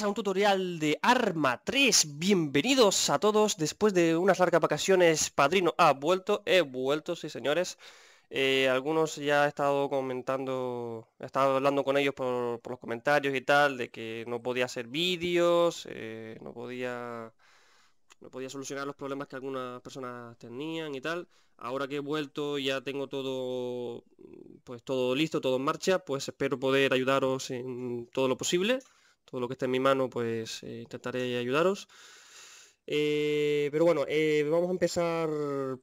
a un tutorial de Arma 3. Bienvenidos a todos. Después de unas largas vacaciones, Padrino ha vuelto. He vuelto, sí señores. Eh, algunos ya he estado comentando, he estado hablando con ellos por, los comentarios y tal, de que no podía hacer vídeos, eh, no podía no podía solucionar los problemas que algunas personas tenían y tal. Ahora que he vuelto ya tengo todo pues todo listo, todo en marcha, pues espero poder ayudaros en todo lo posible todo lo que esté en mi mano, pues eh, intentaré ayudaros. Eh, pero bueno, eh, vamos a empezar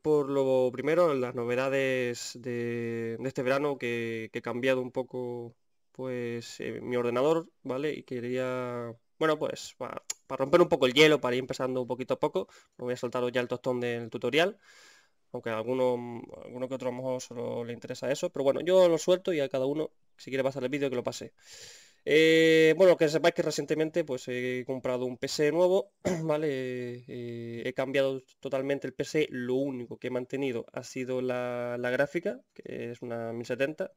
por lo primero, las novedades de, este verano que, he cambiado un poco pues mi ordenador, ¿vale? Y quería, bueno, pues para, romper un poco el hielo, para ir empezando un poquito a poco, Lo voy a saltaros ya el tostón del tutorial, aunque a alguno, alguno que otro a lo mejor solo le interesa eso, pero bueno, yo lo suelto y a cada uno, si quiere pasar el vídeo, que lo pase. Eh, bueno, que sepáis que recientemente pues he comprado un PC nuevo, ¿vale? Eh, he cambiado totalmente el PC, lo único que he mantenido ha sido la, la gráfica, que es una 1070,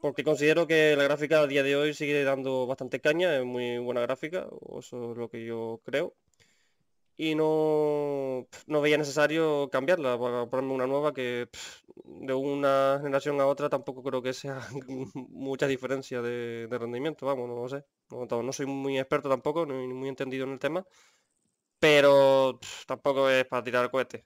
porque considero que la gráfica a día de hoy sigue dando bastante caña, es muy buena gráfica, eso es lo que yo creo y no, veía necesario cambiarla ponerme una nueva que de una generación a otra tampoco creo que sea mucha diferencia de, rendimiento, vamos, no lo sé. No, soy muy experto tampoco, ni muy entendido en el tema, pero tampoco es para tirar cohetes.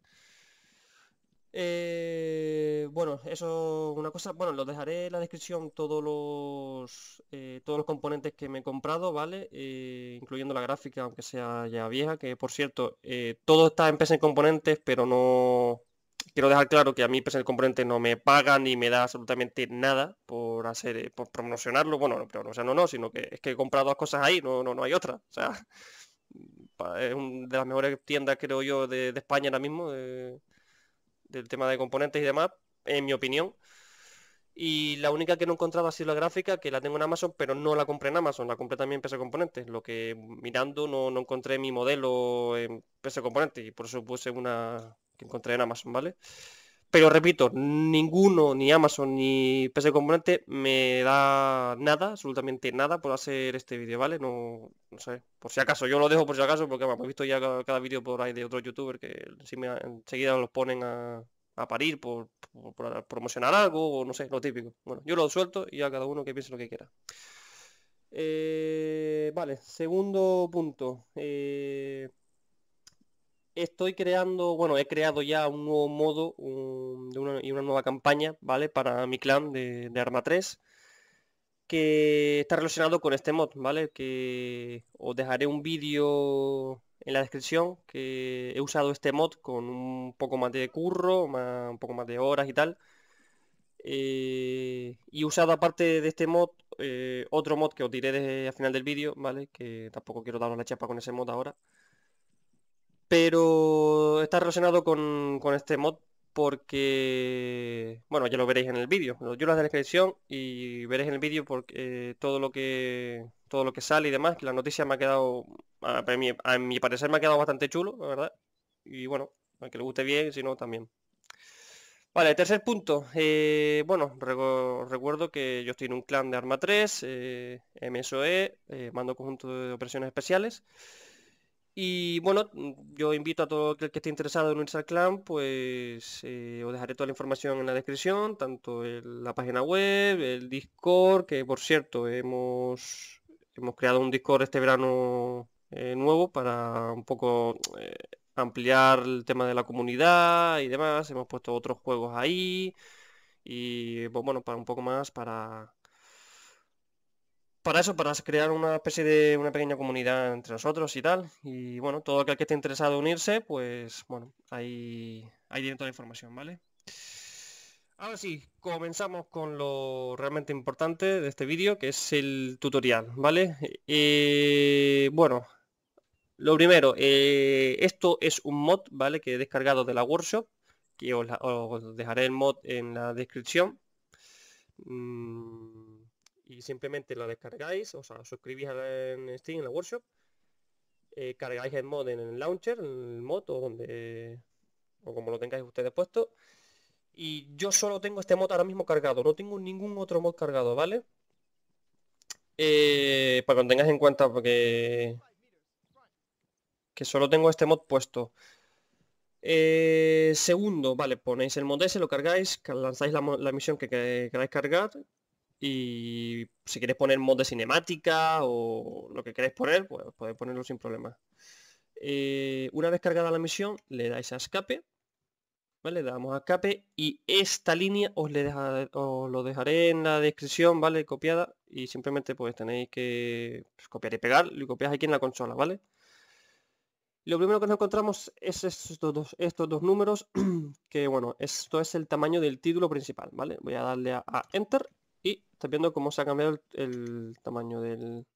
Eh, bueno, eso una cosa, bueno, lo dejaré en la descripción todos los eh, todos los componentes que me he comprado, ¿vale? Eh, incluyendo la gráfica, aunque sea ya vieja, que por cierto, todo está en PC Componentes, pero no quiero dejar claro que a mí PC Componentes no me paga ni me da absolutamente nada por hacer por promocionarlo, bueno, no, pero o sea, no no, sino que es que he comprado dos cosas ahí, no no no hay otra, o sea, es una de las mejores tiendas creo yo de, de España ahora mismo del tema de componentes y demás, en mi opinión. Y la única que no encontraba ha sido la gráfica, que la tengo en Amazon, pero no la compré en Amazon, la compré también en PC Componentes. Lo que mirando no, no encontré mi modelo en PC Componentes y por eso puse una que encontré en Amazon, ¿vale? Pero repito, ninguno, ni Amazon, ni PC Componente me da nada, absolutamente nada por hacer este vídeo, ¿vale? No, sé, por si acaso, yo lo dejo por si acaso, porque bueno, he visto ya cada, vídeo por ahí de otro youtuber que enseguida los ponen a, parir por, promocionar algo o no sé, lo típico. Bueno, yo lo suelto y a cada uno que piense lo que quiera. Eh, vale, segundo punto. Eh, estoy creando, bueno, he creado ya un nuevo modo y una nueva campaña, ¿vale? Para mi clan de, Arma 3, que está relacionado con este mod, ¿vale? Que os dejaré un vídeo en la descripción, que he usado este mod con un poco más de curro, un poco más de horas y tal. Eh, y y usado aparte de este mod, eh, otro mod que os diré desde al final del vídeo, ¿vale? Que tampoco quiero daros la chapa con ese mod ahora pero está relacionado con, este mod porque, bueno, ya lo veréis en el vídeo, yo lo en la descripción y veréis en el vídeo porque eh, todo lo que todo lo que sale y demás, la noticia me ha quedado, a mi, parecer me ha quedado bastante chulo, la verdad, y bueno, a que le guste bien, si no también. Vale, tercer punto. Eh, bueno, recuerdo que yo estoy en un clan de Arma 3, eh, MSOE, mando conjunto de operaciones especiales. Y bueno, mm, yo invito a todo el que esté interesado en unirse al clan, pues eh, os dejaré toda la información en la descripción, tanto la página web, el Discord, que por cierto hemos, hemos creado un Discord este verano eh, nuevo para un poco eh, ampliar el tema de la comunidad y demás. Hemos puesto otros juegos ahí y pues, bueno, para un poco más para para eso, para crear una especie de una pequeña comunidad entre nosotros y tal. Y bueno, todo aquel que esté interesado en unirse, pues bueno, ahí, hay tiene toda la información, ¿vale? Ahora sí, comenzamos con lo realmente importante de este vídeo, que es el tutorial, ¿vale? Eh, bueno, lo primero, eh, esto es un mod, ¿vale? Que he descargado de la workshop, que os, dejaré el mod en la descripción. Mm, y simplemente la descargáis, o sea, suscribís en Steam, en la workshop, eh, cargáis el mod en el launcher, en el mod o donde o como lo tengáis ustedes puesto. Y yo solo tengo este mod ahora mismo cargado, no tengo ningún otro mod cargado, ¿vale? Eh, para que lo tengáis en cuenta porque que solo tengo este mod puesto. Eh, segundo, vale, ponéis el mod ese, lo cargáis, lanzáis la, la misión que queráis cargar, y si quieres poner mod de cinemática o lo que queréis poner, pues podéis ponerlo sin problema. Eh, una vez cargada la misión, le dais a escape. ¿Vale? Le damos a escape y esta línea os, le lo dejaré en la descripción, ¿vale? Copiada. Y simplemente pues tenéis que pues, copiar y pegar. Lo copiáis aquí en la consola, ¿vale? Lo primero que nos encontramos es estos dos, estos dos números, que bueno, esto es el tamaño del título principal, ¿vale? Voy a darle a Enter y está viendo cómo se ha cambiado el, tamaño del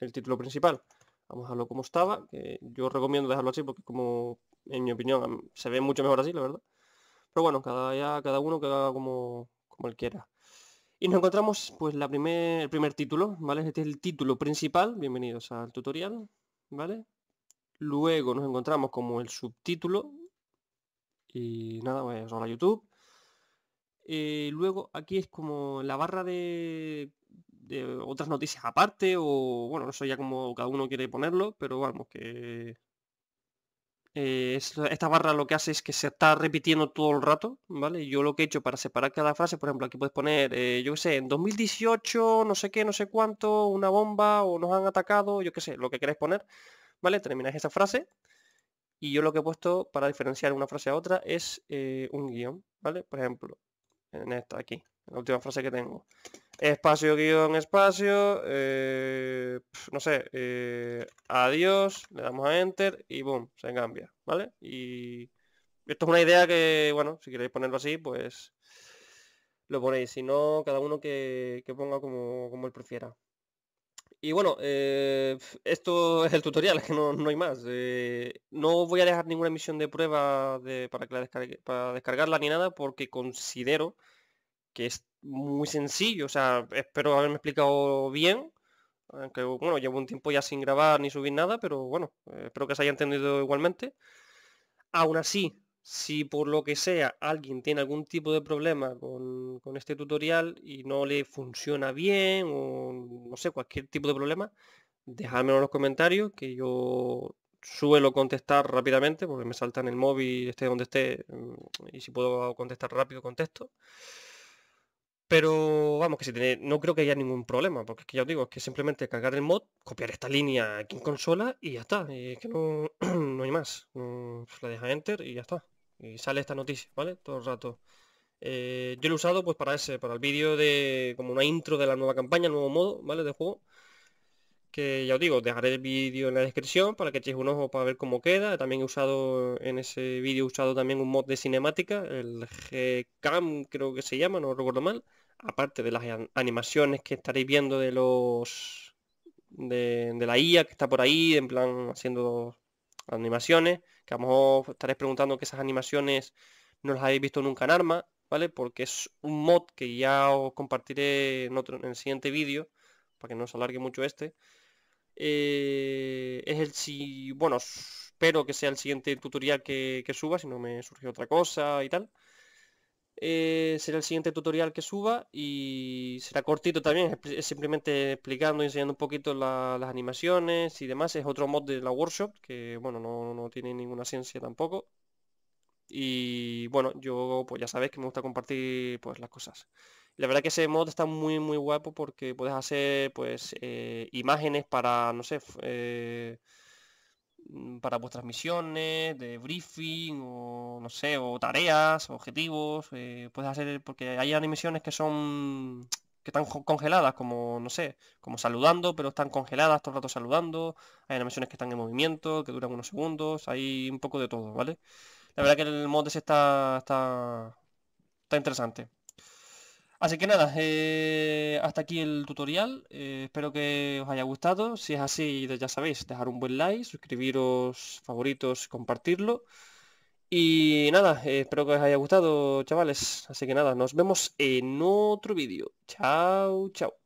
el título principal. Vamos a dejarlo como estaba, yo recomiendo dejarlo así porque como en mi opinión se ve mucho mejor así, la verdad. Pero bueno, cada, ya, cada uno que haga como, como él quiera. Y nos encontramos pues la primer, el primer título, ¿vale? Este es el título principal, bienvenidos al tutorial, ¿vale? Luego nos encontramos como el subtítulo. Y nada, pues a YouTube. Eh, luego aquí es como la barra de, otras noticias aparte o bueno, no eso ya como cada uno quiere ponerlo, pero vamos, que eh, esta barra lo que hace es que se está repitiendo todo el rato, ¿vale? Yo lo que he hecho para separar cada frase, por ejemplo, aquí puedes poner, eh, yo qué sé, en 2018, no sé qué, no sé cuánto, una bomba o nos han atacado, yo qué sé, lo que queréis poner, ¿vale? Termináis esa frase y yo lo que he puesto para diferenciar una frase a otra es un guión, ¿vale? Por ejemplo, en esta, aquí, la última frase que tengo. Espacio, guión, espacio, eh, no sé, eh, adiós, le damos a enter y boom, se cambia, ¿vale? Y esto es una idea que, bueno, si queréis ponerlo así, pues lo ponéis, si no, cada uno que, que ponga como, como él prefiera. Y bueno, eh, esto es el tutorial, que no, hay más. Eh, no voy a dejar ninguna misión de prueba para, que la para descargarla ni nada porque considero que es muy sencillo. O sea, espero haberme explicado bien. Aunque bueno, llevo un tiempo ya sin grabar ni subir nada, pero bueno, espero que se haya entendido igualmente. Aún así, si por lo que sea alguien tiene algún tipo de problema con, este tutorial y no le funciona bien o no sé, cualquier tipo de problema, dejármelo en los comentarios que yo suelo contestar rápidamente porque me salta en el móvil, esté donde esté, mm, y si puedo contestar rápido, contesto. Pero vamos, que si no creo que haya ningún problema, porque es que ya os digo, es que simplemente cargar el mod, copiar esta línea aquí en consola y ya está. Y es que no, no hay más. Mm, la deja enter y ya está y sale esta noticia, ¿vale? Todo el rato. Eh, yo lo he usado pues para ese, para el vídeo de como una intro de la nueva campaña, nuevo modo, ¿vale? De juego. Que ya os digo, dejaré el vídeo en la descripción para que echéis un ojo para ver cómo queda. También he usado en ese vídeo he usado también un mod de cinemática, el Gcam cam creo que se llama, no recuerdo mal. Aparte de las animaciones que estaréis viendo de los de, de, la IA que está por ahí, en plan haciendo animaciones, estaré estaréis preguntando que esas animaciones no las habéis visto nunca en Arma, ¿vale? Porque es un mod que ya os compartiré en, otro, el siguiente vídeo, para que no se alargue mucho este. Eh, es el si, bueno, espero que sea el siguiente tutorial que, que suba, si no me surge otra cosa y tal. Eh, será el siguiente tutorial que suba y será cortito también, simplemente explicando y enseñando un poquito las animaciones y demás. Es otro mod de la workshop que, bueno, no, tiene ninguna ciencia tampoco. Y bueno, yo pues ya sabéis que me gusta compartir pues las cosas. La verdad que ese mod está muy muy guapo porque puedes hacer pues eh, imágenes para, no sé, eh, Mm, para vuestras misiones, de briefing, o no sé, o tareas, objetivos, eh, puedes hacer, porque hay animaciones que son, que están congeladas, como, no sé, como saludando, pero están congeladas todo el rato saludando, hay animaciones que están en movimiento, que duran unos segundos, hay un poco de todo, ¿vale? La verdad que el mod ese está, está, está interesante. Así que nada, eh, hasta aquí el tutorial, eh, espero que os haya gustado, si es así ya sabéis, dejar un buen like, suscribiros, favoritos, compartirlo. Y nada, eh, espero que os haya gustado chavales, así que nada, nos vemos en otro vídeo. Chao, chao.